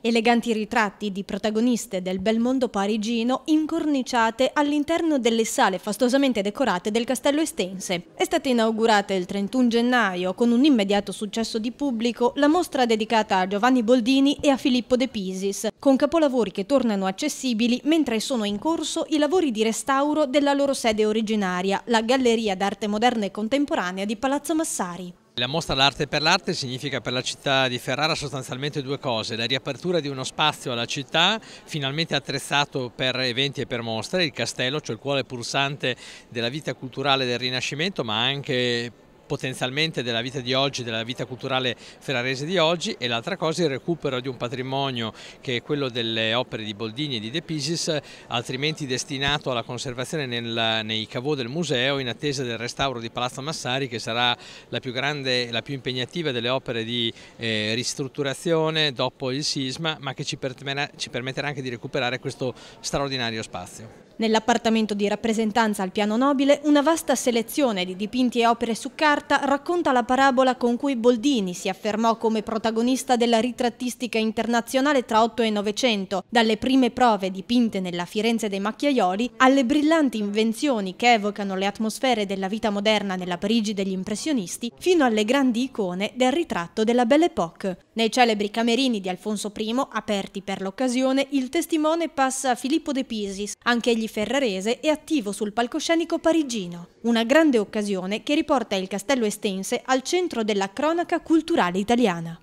Eleganti ritratti di protagoniste del bel mondo parigino incorniciate all'interno delle sale fastosamente decorate del Castello Estense. È stata inaugurata il 31 gennaio con un immediato successo di pubblico la mostra dedicata a Giovanni Boldini e a Filippo De Pisis, con capolavori che tornano accessibili mentre sono in corso i lavori di restauro della loro sede originaria, la Galleria d'arte moderna e contemporanea di Palazzo Massari. La mostra L'arte per l'arte significa per la città di Ferrara sostanzialmente due cose, la riapertura di uno spazio alla città finalmente attrezzato per eventi e per mostre, il castello, cioè il cuore pulsante della vita culturale del Rinascimento, ma anche potenzialmente della vita di oggi, della vita culturale ferrarese di oggi e l'altra cosa il recupero di un patrimonio che è quello delle opere di Boldini e di De Pisis, altrimenti destinato alla conservazione nel, nei cavò del museo in attesa del restauro di Palazzo Massari che sarà la più grande, e la più impegnativa delle opere di eh, ristrutturazione dopo il sisma, ma che ci permetterà, ci permetterà anche di recuperare questo straordinario spazio. Nell'appartamento di rappresentanza al piano nobile una vasta selezione di dipinti e opere su carta Marta racconta la parabola con cui Boldini si affermò come protagonista della ritrattistica internazionale tra 8 e 900, dalle prime prove dipinte nella Firenze dei Macchiaioli alle brillanti invenzioni che evocano le atmosfere della vita moderna nella Parigi degli impressionisti, fino alle grandi icone del ritratto della Belle Époque. Nei celebri camerini di Alfonso I, aperti per l'occasione, il testimone passa a Filippo De Pisis, anche egli ferrarese e attivo sul palcoscenico parigino. Una grande occasione che riporta il castello Castello Estense al centro della cronaca culturale italiana.